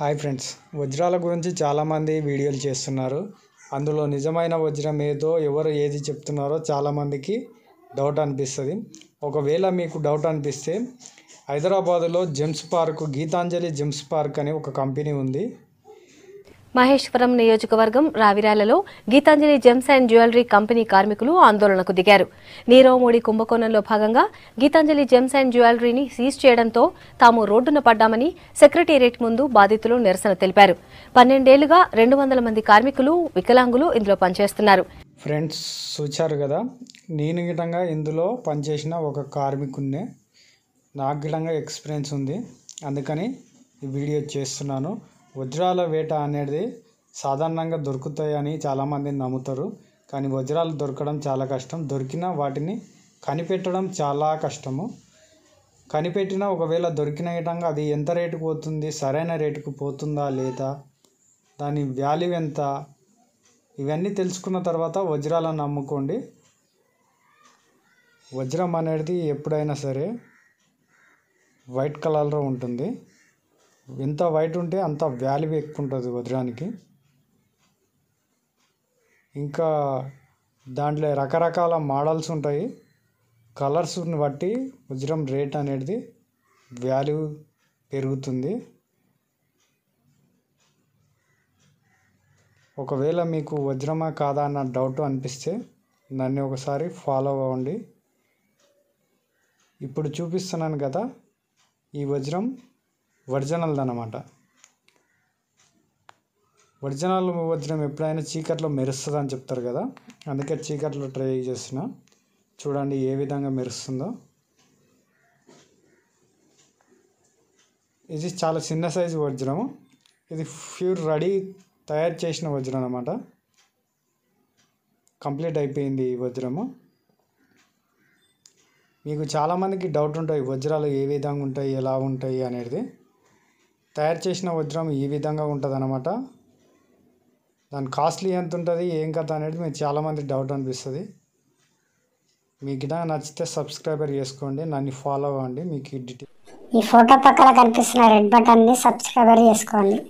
hi friends వజ్రాల గురించి చాలామంది వీడియోలు చేస్తున్నారు అందులో నిజమైన వజ్రం ఏదో ఎవరు ఏది చెప్తున్నారో చాలామందికి డౌట్ అనిపిస్తుంది ఒకవేళ మీకు డౌట్ అనిపిస్తే హైదరాబాదులో gems park Gitanjali gems park అని ఒక కంపెనీ ఉంది మహేశ్వరం నియోజకవర్గం రావిరాలలో Gitanjali gems and jewellery company కార్మికులు ఆందోళనకు దిగారు నీరవ్ మోడీ కుంభకోణంలో భాగంగా గీతాంజలి జెమ్స్ అండ్ జ్యువెలరీని సీజ్ చేయడంతో తాము రోడ్డున పడ్డామని సెక్రటేరియట్ ముందు బాధితులు నిరసన తెలిపారు పన్నెండేళ్లుగా రెండు వందల మంది కార్మికులు వికలాంగులు ఇందులో పనిచేస్తున్నారు ఫ్రెండ్స్ చూచారు కదా నేను గిటంగా ఇందులో పనిచేసిన ఒక కార్మికుడినే నాకు గిటంగా ఎక్స్పీరియన్స్ ఉంది అందుకని ఈ వీడియో చేస్తున్నాను వజ్రాల వేట అనేది సాధారణంగా దొరుకుతాయని చాలామంది నమ్ముతారు కానీ వజ్రాలు దొరకడం చాలా కష్టం దొరికిన వాటిని కనిపెట్టడం చాలా కష్టము కనిపెట్టినా ఒకవేళ దొరికిన విధంగా అది ఎంత రేటుకు పోతుంది సరైన రేటుకు పోతుందా లేదా దాని వాల్యూ ఎంత ఇవన్నీ తెలుసుకున్న తర్వాత వజ్రాలను నమ్ముకోండి వజ్రం అనేది ఎప్పుడైనా సరే వైట్ కలర్లో ఉంటుంది ఎంత వైట్ ఉంటే అంత వాల్యూ ఎక్కువ ఉంటుంది వజ్రానికి ఇంకా దాంట్లో రకరకాల మోడల్స్ ఉంటాయి కలర్స్ని బట్టి వజ్రం రేట్ అనేది వాల్యూ పెరుగుతుంది ఒకవేళ మీకు వజ్రమా కాదా అన్న డౌట్ అనిపిస్తే నన్ను ఒకసారి ఫాలో అవ్వండి ఇప్పుడు చూపిస్తున్నాను కదా ఈ వజ్రం ఒరిజినల్ది అనమాట ఒరిజినల్ వజ్రం ఎప్పుడైనా చీకట్లో మెరుస్తుంది అని చెప్తారు కదా అందుకే చీకట్లో ట్రై చేసిన చూడండి ఏ విధంగా మెరుస్తుందో ఇది చాలా చిన్న సైజు వజ్రము ఇది ప్యూర్ రెడీ తయారు చేసిన వజ్రం అనమాట కంప్లీట్ అయిపోయింది ఈ వజ్రము మీకు చాలామందికి డౌట్ ఉంటాయి వజ్రాలు ఏ విధంగా ఉంటాయి ఎలా ఉంటాయి అనేది తయారు చేసిన వజ్రం ఈ విధంగా ఉంటుంది అనమాట దాని కాస్ట్లీ ఎంత ఉంటుంది ఏం కథ అనేది మీకు చాలామంది డౌట్ అనిపిస్తుంది మీకు నచ్చితే సబ్స్క్రైబర్ చేసుకోండి నన్ను ఫాలో అవ్వండి మీకు డీటెయిల్ ఈ ఫోటో పక్కన కనిపిస్తున్న రెడ్ బటన్ని సబ్స్క్రైబర్ చేసుకోండి